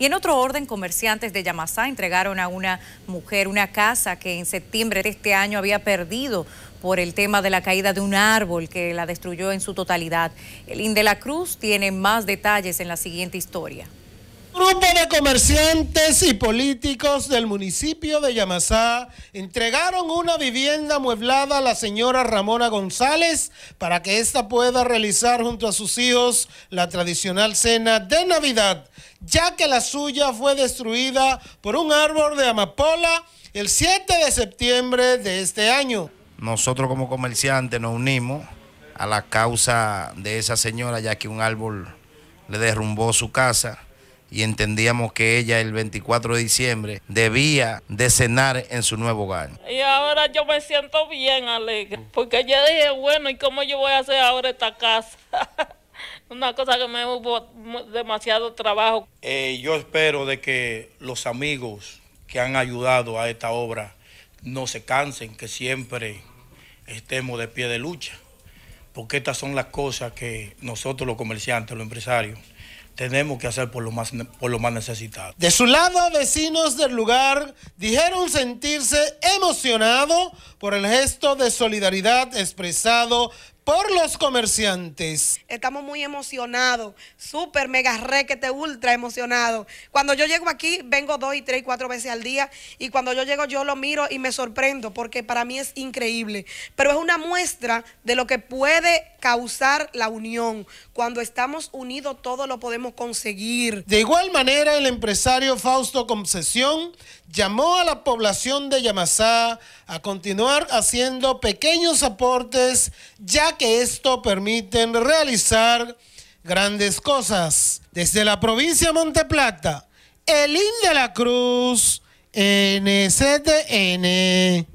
Y en otro orden, comerciantes de Yamasá entregaron a una mujer una casa que en septiembre de este año había perdido por el tema de la caída de un árbol que la destruyó en su totalidad. El de la Cruz tiene más detalles en la siguiente historia. Grupo de comerciantes y políticos del municipio de Yamasá entregaron una vivienda amueblada a la señora Ramona González para que ésta pueda realizar junto a sus hijos la tradicional cena de Navidad, ya que la suya fue destruida por un árbol de amapola el 7 de septiembre de este año. Nosotros como comerciantes nos unimos a la causa de esa señora, ya que un árbol le derrumbó su casa y entendíamos que ella el 24 de diciembre debía de cenar en su nuevo hogar. Y ahora yo me siento bien alegre, porque yo dije, bueno, ¿y cómo yo voy a hacer ahora esta casa? Una cosa que me hubo demasiado trabajo. Eh, yo espero de que los amigos que han ayudado a esta obra no se cansen, que siempre estemos de pie de lucha, porque estas son las cosas que nosotros los comerciantes, los empresarios, tenemos que hacer por lo más, por lo más necesitado. De su lado, vecinos del lugar dijeron sentirse emocionados por el gesto de solidaridad expresado por los comerciantes. Estamos muy emocionados, súper, mega requete, ultra emocionados. Cuando yo llego aquí, vengo dos y tres y cuatro veces al día y cuando yo llego yo lo miro y me sorprendo porque para mí es increíble. Pero es una muestra de lo que puede causar la unión. Cuando estamos unidos todo lo podemos conseguir. De igual manera, el empresario Fausto Concesión llamó a la población de Yamasá a continuar haciendo pequeños aportes ya que que esto permite realizar grandes cosas. Desde la provincia de Monteplata, Elín de la Cruz, NCTN.